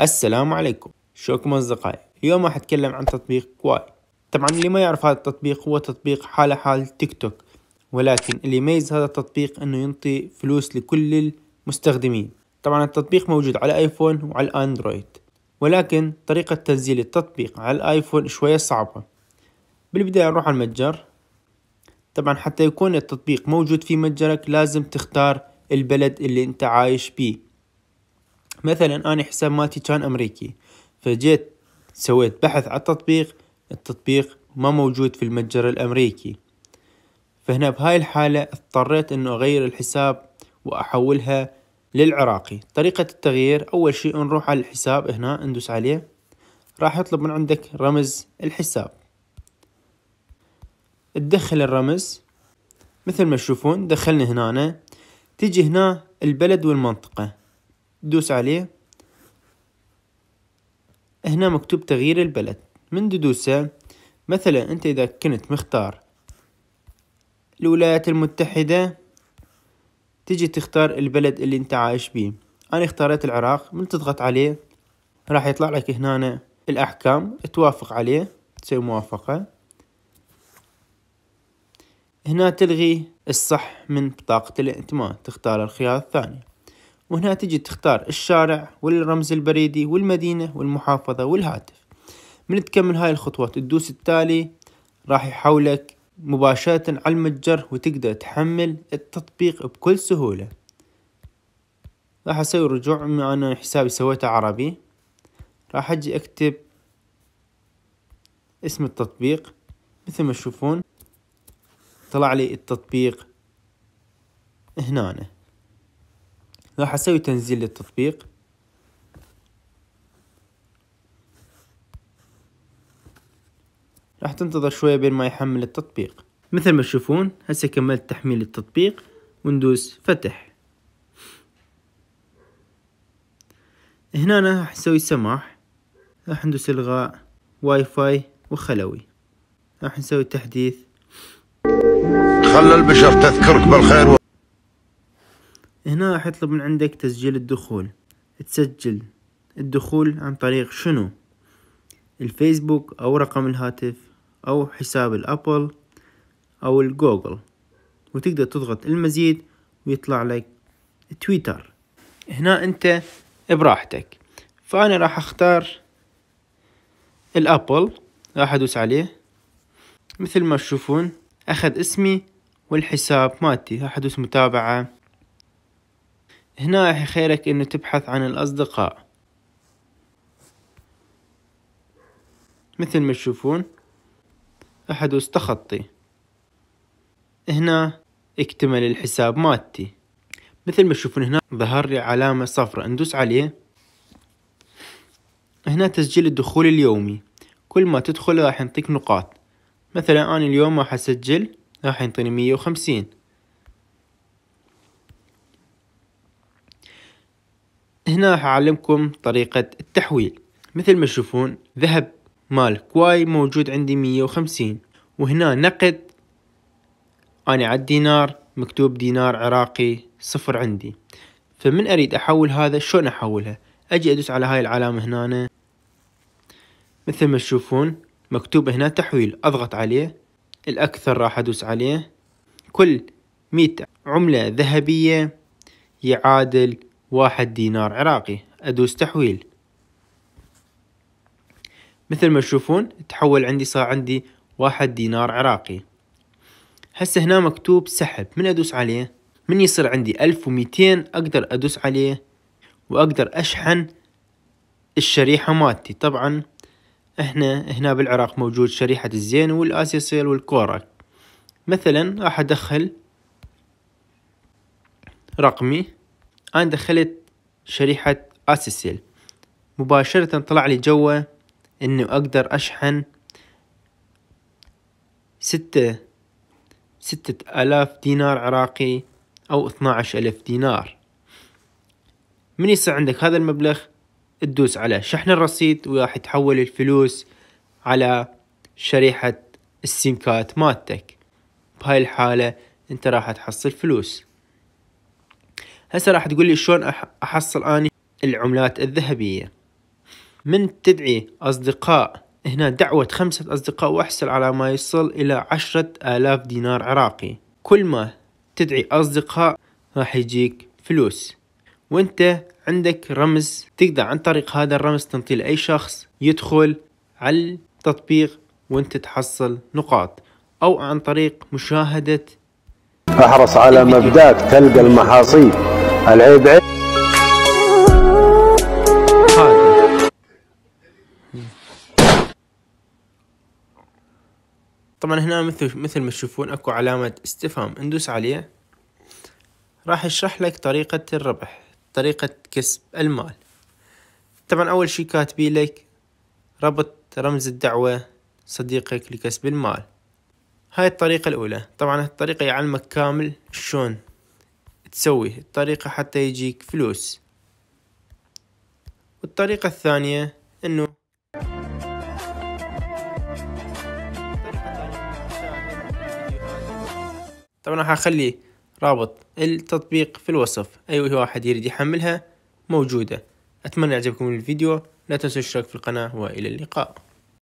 السلام عليكم شوكم اصدقائي اليوم راح اتكلم عن تطبيق كواي طبعا اللي ما يعرف هذا التطبيق هو تطبيق حاله حال تيك توك ولكن اللي يميز هذا التطبيق انه ينطي فلوس لكل المستخدمين طبعا التطبيق موجود على ايفون وعلى الاندرويد ولكن طريقة تنزيل التطبيق على الايفون شوية صعبة بالبداية نروح على المتجر طبعا حتى يكون التطبيق موجود في متجرك لازم تختار البلد اللي انت عايش بيه مثلا أنا حساب مالتي كان أمريكي فجيت سويت بحث على التطبيق التطبيق ما موجود في المتجر الأمريكي فهنا بهاي الحالة اضطريت أنه أغير الحساب وأحولها للعراقي طريقة التغيير أول شيء نروح على الحساب هنا ندوس عليه راح يطلب من عندك رمز الحساب تدخل الرمز مثل ما تشوفون دخلنا هنا تيجي تجي هنا البلد والمنطقة دوس عليه هنا مكتوب تغيير البلد من تدوسه مثلا انت اذا كنت مختار الولايات المتحدة تجي تختار البلد اللي انت عايش بيه انا اختاريت العراق من تضغط عليه راح يطلع لك هنا الاحكام توافق عليه تسوي موافقة هنا تلغي الصح من بطاقة الائتمان تختار الخيار الثاني وهنا تجي تختار الشارع والرمز البريدي والمدينة والمحافظة والهاتف من تكمل هاي الخطوات تدوس التالي راح يحولك مباشرة على المتجر وتقدر تحمل التطبيق بكل سهولة راح اسوي رجوع بما انا حسابي سويته عربي راح اجي اكتب اسم التطبيق مثل ما تشوفون طلع لي التطبيق هنا أنا. راح أسوي تنزيل للتطبيق راح تنتظر شوية بين ما يحمل التطبيق مثل ما تشوفون هسه كملت تحميل التطبيق وندوس فتح هنا أنا راح اسوي سماح راح ندوس الغاء واي فاي وخلوي راح نسوي تحديث خلى البشر تذكرك بالخير و... هنا راح يطلب من عندك تسجيل الدخول تسجل الدخول عن طريق شنو الفيسبوك او رقم الهاتف او حساب الابل او الجوجل وتقدر تضغط المزيد ويطلع لك تويتر هنا انت براحتك فانا راح اختار الابل راح ادوس عليه مثل ما تشوفون اخذ اسمي والحساب مالتي راح ادوس متابعة هنا خيرك انه تبحث عن الاصدقاء مثل ما تشوفون احد تخطي هنا اكتمل الحساب مالتي مثل ما تشوفون هنا ظهر لي علامة صفراء ندوس عليه هنا تسجيل الدخول اليومي كل ما تدخل راح ينطيك نقاط مثلا انا اليوم راح اسجل راح ينطيني مية وخمسين هنا حعلمكم طريقة التحويل مثل ما تشوفون ذهب مال كواي موجود عندي 150 وهنا نقد أنا على الدينار مكتوب دينار عراقي صفر عندي فمن أريد أحول هذا شلون أحولها أجي أدوس على هاي العلامة هنا مثل ما تشوفون مكتوب هنا تحويل أضغط عليه الأكثر راح أدوس عليه كل 100 عملة ذهبية يعادل واحد دينار عراقي أدوس تحويل مثل ما تشوفون تحول عندي صار عندي واحد دينار عراقي هسه هنا مكتوب سحب من أدوس عليه من يصير عندي ألف وميتين أقدر أدوس عليه وأقدر أشحن الشريحة مالتي طبعا احنا هنا بالعراق موجود شريحة الزين والآسيسيل والكورك مثلا راح أدخل رقمي انا دخلت شريحة اسيسل مباشرة طلع لي جوا انه اقدر اشحن ستة ستة الاف دينار عراقي او اثنا عشر الف دينار من يصير عندك هذا المبلغ تدوس على شحن الرصيد وراح تحول الفلوس على شريحة السيم كارت مالتك بهاي الحالة انت راح تحصل فلوس هسه راح تقول لي شلون احصل اني العملات الذهبية من تدعي أصدقاء هنا دعوة خمسة أصدقاء وأحصل على ما يصل إلى عشرة آلاف دينار عراقي كل ما تدعي أصدقاء راح يجيك فلوس وانت عندك رمز تقدر عن طريق هذا الرمز تنطي لأي شخص يدخل على التطبيق وانت تحصل نقاط أو عن طريق مشاهدة احرص على مبداك تلقى المحاصيل العيب عيب طبعا هنا مثل مثل ما تشوفون اكو علامة استفهام ندوس عليها راح اشرح لك طريقة الربح طريقة كسب المال طبعا اول شي كاتبي لك ربط رمز الدعوة صديقك لكسب المال هاي الطريقة الاولى طبعا الطريقة يعلمك كامل شلون تسوي الطريقة حتى يجيك فلوس والطريقة الثانية انه طبعا راح اخلي رابط التطبيق في الوصف اي أيوة واحد يريد يحملها موجودة اتمنى يعجبكم الفيديو لا تنسوا الاشتراك في القناة والى اللقاء